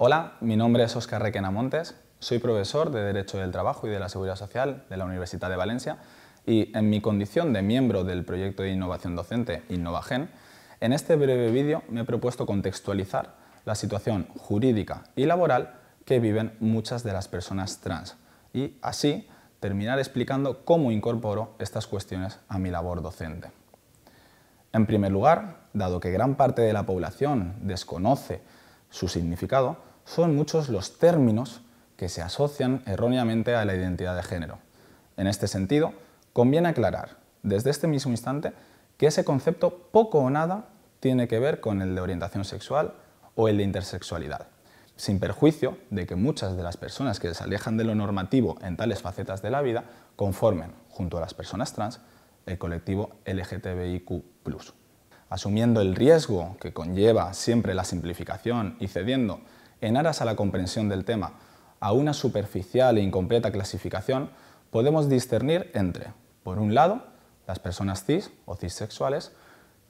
Hola, mi nombre es Óscar Requena Montes, soy profesor de Derecho del Trabajo y de la Seguridad Social de la Universidad de Valencia y en mi condición de miembro del proyecto de innovación docente Innovagen, en este breve vídeo me he propuesto contextualizar la situación jurídica y laboral que viven muchas de las personas trans y así terminar explicando cómo incorporo estas cuestiones a mi labor docente. En primer lugar, dado que gran parte de la población desconoce su significado, son muchos los términos que se asocian erróneamente a la identidad de género. En este sentido, conviene aclarar, desde este mismo instante, que ese concepto poco o nada tiene que ver con el de orientación sexual o el de intersexualidad, sin perjuicio de que muchas de las personas que se alejan de lo normativo en tales facetas de la vida conformen, junto a las personas trans, el colectivo LGTBIQ. Asumiendo el riesgo que conlleva siempre la simplificación y cediendo en aras a la comprensión del tema, a una superficial e incompleta clasificación, podemos discernir entre, por un lado, las personas cis o cissexuales,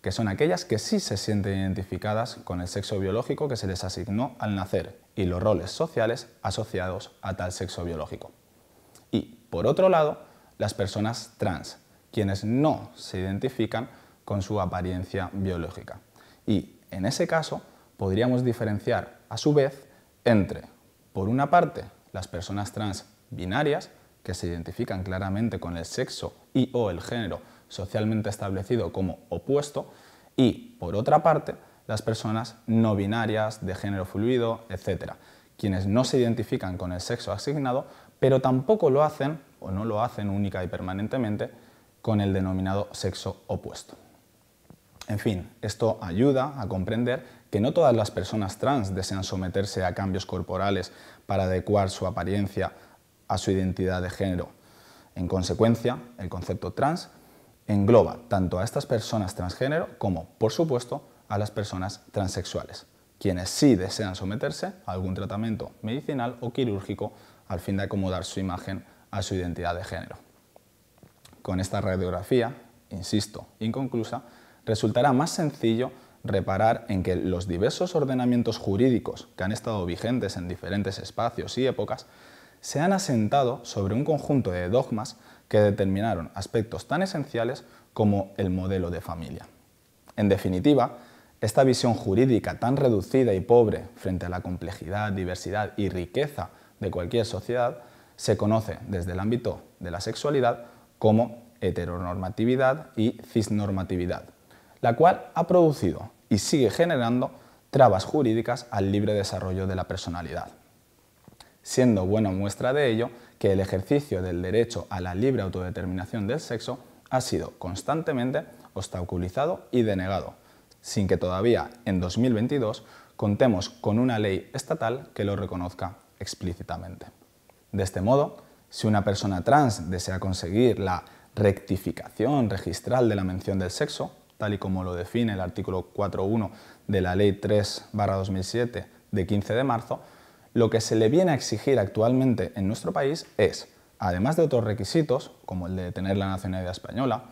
que son aquellas que sí se sienten identificadas con el sexo biológico que se les asignó al nacer y los roles sociales asociados a tal sexo biológico. Y, por otro lado, las personas trans, quienes no se identifican con su apariencia biológica. Y, en ese caso, podríamos diferenciar a su vez entre, por una parte, las personas trans binarias, que se identifican claramente con el sexo y o el género socialmente establecido como opuesto, y, por otra parte, las personas no binarias, de género fluido, etcétera, quienes no se identifican con el sexo asignado, pero tampoco lo hacen, o no lo hacen única y permanentemente, con el denominado sexo opuesto. En fin, esto ayuda a comprender que no todas las personas trans desean someterse a cambios corporales para adecuar su apariencia a su identidad de género. En consecuencia, el concepto trans engloba tanto a estas personas transgénero como, por supuesto, a las personas transexuales, quienes sí desean someterse a algún tratamiento medicinal o quirúrgico al fin de acomodar su imagen a su identidad de género. Con esta radiografía, insisto, inconclusa, resultará más sencillo reparar en que los diversos ordenamientos jurídicos que han estado vigentes en diferentes espacios y épocas se han asentado sobre un conjunto de dogmas que determinaron aspectos tan esenciales como el modelo de familia. En definitiva, esta visión jurídica tan reducida y pobre frente a la complejidad, diversidad y riqueza de cualquier sociedad se conoce desde el ámbito de la sexualidad como heteronormatividad y cisnormatividad, la cual ha producido y sigue generando trabas jurídicas al libre desarrollo de la personalidad. Siendo buena muestra de ello que el ejercicio del derecho a la libre autodeterminación del sexo ha sido constantemente obstaculizado y denegado, sin que todavía en 2022 contemos con una ley estatal que lo reconozca explícitamente. De este modo, si una persona trans desea conseguir la rectificación registral de la mención del sexo, tal y como lo define el artículo 4.1 de la Ley 3-2007 de 15 de marzo, lo que se le viene a exigir actualmente en nuestro país es, además de otros requisitos, como el de tener la nacionalidad española,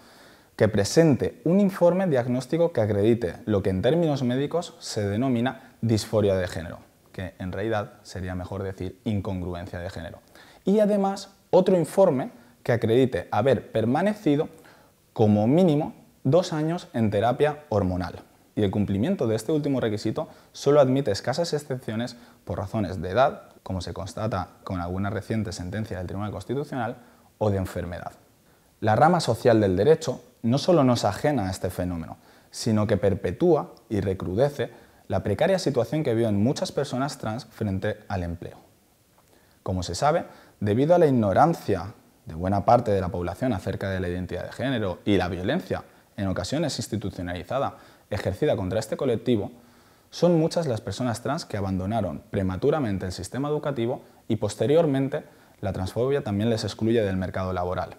que presente un informe diagnóstico que acredite lo que en términos médicos se denomina disforia de género, que en realidad sería mejor decir incongruencia de género. Y además otro informe que acredite haber permanecido como mínimo dos años en terapia hormonal. Y el cumplimiento de este último requisito solo admite escasas excepciones por razones de edad, como se constata con alguna reciente sentencia del Tribunal Constitucional, o de enfermedad. La rama social del derecho no solo nos ajena a este fenómeno, sino que perpetúa y recrudece la precaria situación que viven muchas personas trans frente al empleo. Como se sabe, debido a la ignorancia de buena parte de la población acerca de la identidad de género y la violencia en ocasiones institucionalizada, ejercida contra este colectivo, son muchas las personas trans que abandonaron prematuramente el sistema educativo y posteriormente la transfobia también les excluye del mercado laboral,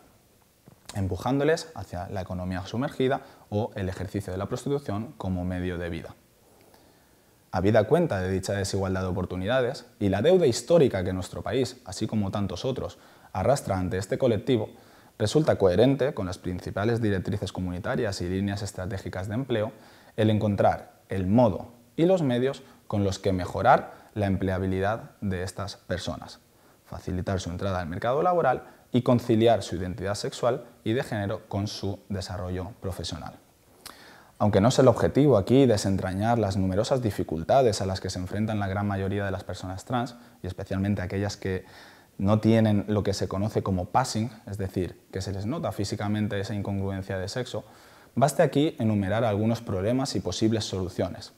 empujándoles hacia la economía sumergida o el ejercicio de la prostitución como medio de vida. Habida cuenta de dicha desigualdad de oportunidades y la deuda histórica que nuestro país, así como tantos otros, arrastra ante este colectivo, Resulta coherente con las principales directrices comunitarias y líneas estratégicas de empleo el encontrar el modo y los medios con los que mejorar la empleabilidad de estas personas, facilitar su entrada al mercado laboral y conciliar su identidad sexual y de género con su desarrollo profesional. Aunque no es el objetivo aquí desentrañar las numerosas dificultades a las que se enfrentan la gran mayoría de las personas trans, y especialmente aquellas que no tienen lo que se conoce como passing, es decir, que se les nota físicamente esa incongruencia de sexo, baste aquí enumerar algunos problemas y posibles soluciones.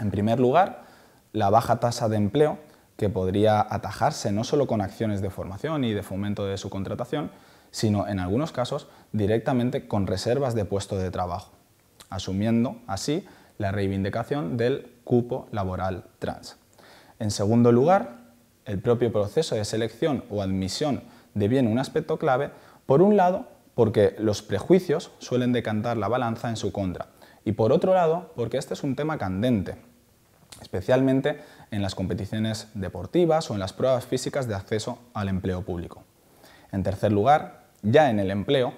En primer lugar, la baja tasa de empleo, que podría atajarse no solo con acciones de formación y de fomento de su contratación, sino en algunos casos directamente con reservas de puesto de trabajo, asumiendo así la reivindicación del cupo laboral trans. En segundo lugar, el propio proceso de selección o admisión deviene un aspecto clave, por un lado, porque los prejuicios suelen decantar la balanza en su contra, y por otro lado, porque este es un tema candente, especialmente en las competiciones deportivas o en las pruebas físicas de acceso al empleo público. En tercer lugar, ya en el empleo,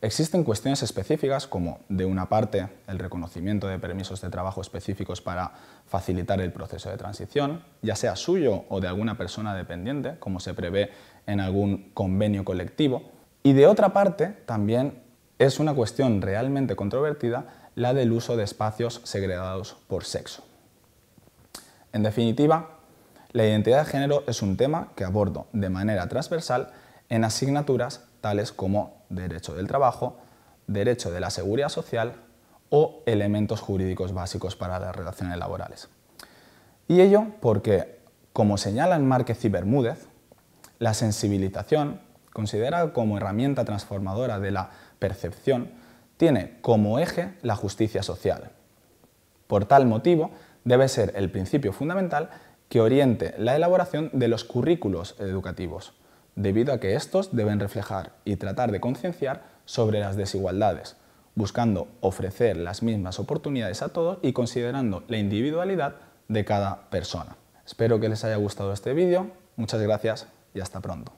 Existen cuestiones específicas como, de una parte, el reconocimiento de permisos de trabajo específicos para facilitar el proceso de transición, ya sea suyo o de alguna persona dependiente, como se prevé en algún convenio colectivo. Y de otra parte, también es una cuestión realmente controvertida la del uso de espacios segregados por sexo. En definitiva, la identidad de género es un tema que abordo de manera transversal en asignaturas tales como derecho del trabajo, derecho de la seguridad social o elementos jurídicos básicos para las relaciones laborales. Y ello porque, como señalan Márquez y Bermúdez, la sensibilización, considerada como herramienta transformadora de la percepción, tiene como eje la justicia social. Por tal motivo, debe ser el principio fundamental que oriente la elaboración de los currículos educativos, debido a que estos deben reflejar y tratar de concienciar sobre las desigualdades, buscando ofrecer las mismas oportunidades a todos y considerando la individualidad de cada persona. Espero que les haya gustado este vídeo, muchas gracias y hasta pronto.